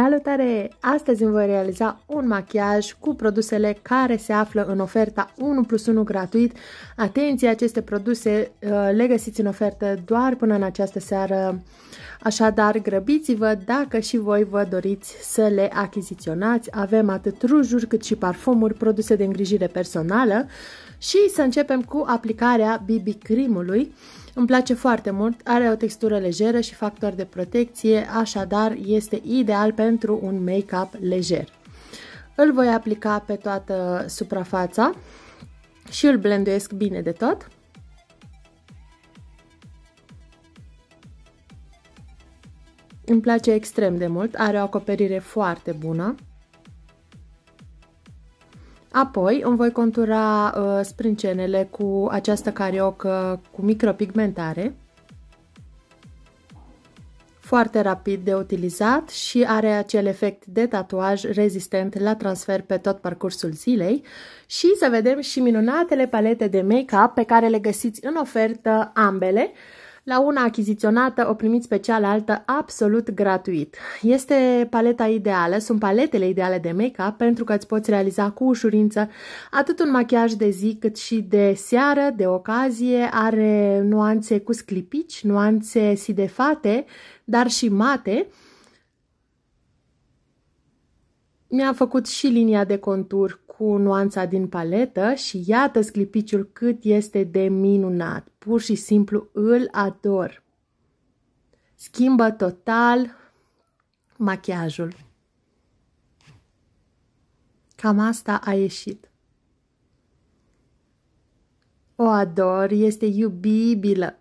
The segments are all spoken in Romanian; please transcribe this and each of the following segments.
Salutare! Astăzi îmi voi realiza un machiaj cu produsele care se află în oferta 1 plus 1 gratuit. Atenție, aceste produse uh, le găsiți în ofertă doar până în această seară, așadar grăbiți-vă dacă și voi vă doriți să le achiziționați. Avem atât rujuri cât și parfumuri, produse de îngrijire personală și să începem cu aplicarea BB Cream-ului. Îmi place foarte mult, are o textură lejeră și factor de protecție, așadar este ideal pentru un make-up lejer. Îl voi aplica pe toată suprafața și îl blenduiesc bine de tot. Îmi place extrem de mult, are o acoperire foarte bună. Apoi îmi voi contura uh, sprâncenele cu această cariocă uh, cu micropigmentare. Foarte rapid de utilizat și are acel efect de tatuaj rezistent la transfer pe tot parcursul zilei. Și să vedem și minunatele palete de make-up pe care le găsiți în ofertă ambele. Uh, la una achiziționată o primiți pe cealaltă absolut gratuit. Este paleta ideală, sunt paletele ideale de make-up pentru că îți poți realiza cu ușurință atât un machiaj de zi cât și de seară, de ocazie, are nuanțe cu sclipici, nuanțe sidefate, dar și mate. mi a făcut și linia de contur cu nuanța din paletă și iată sclipiciul cât este de minunat. Pur și simplu îl ador. Schimbă total machiajul. Cam asta a ieșit. O ador, este iubibilă,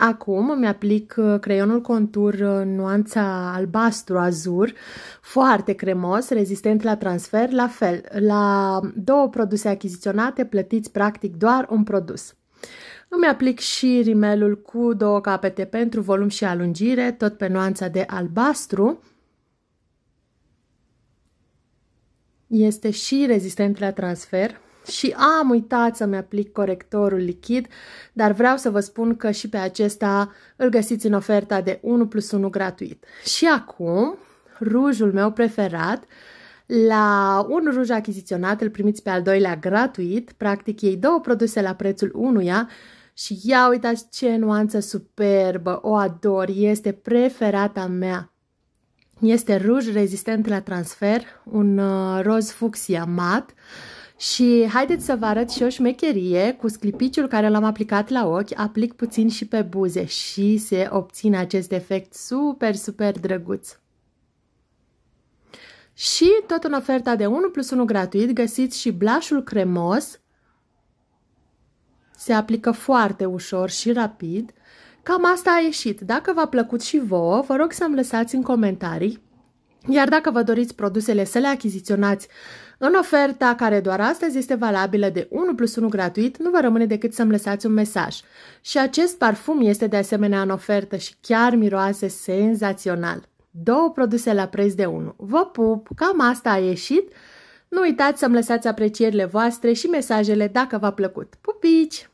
Acum îmi aplic uh, creionul contur în uh, nuanța albastru-azur, foarte cremos, rezistent la transfer, la fel. La două produse achiziționate plătiți practic doar un produs. Îmi aplic și rimelul cu două capete pentru volum și alungire, tot pe nuanța de albastru. Este și rezistent la transfer. Și am uitat să-mi aplic corectorul lichid, dar vreau să vă spun că și pe acesta îl găsiți în oferta de 1 plus 1 gratuit. Și acum, rujul meu preferat, la un ruj achiziționat îl primiți pe al doilea gratuit, practic ei două produse la prețul unuia și ia uitați ce nuanță superbă, o ador, este preferata mea. Este ruj rezistent la transfer, un uh, roz fucsia mat, uh, și haideți să vă arăt și o șmecherie cu sclipiciul care l-am aplicat la ochi, aplic puțin și pe buze și se obține acest efect super, super drăguț. Și tot în oferta de 1 plus 1 gratuit găsiți și blașul cremos. Se aplică foarte ușor și rapid. Cam asta a ieșit. Dacă v-a plăcut și vouă, vă rog să-mi lăsați în comentarii iar dacă vă doriți produsele să le achiziționați în oferta care doar astăzi este valabilă de 1 plus 1 gratuit, nu vă rămâne decât să-mi lăsați un mesaj. Și acest parfum este de asemenea în ofertă și chiar miroase senzațional. Două produse la preț de 1. Vă pup, cam asta a ieșit. Nu uitați să-mi lăsați aprecierile voastre și mesajele dacă v-a plăcut. Pupici!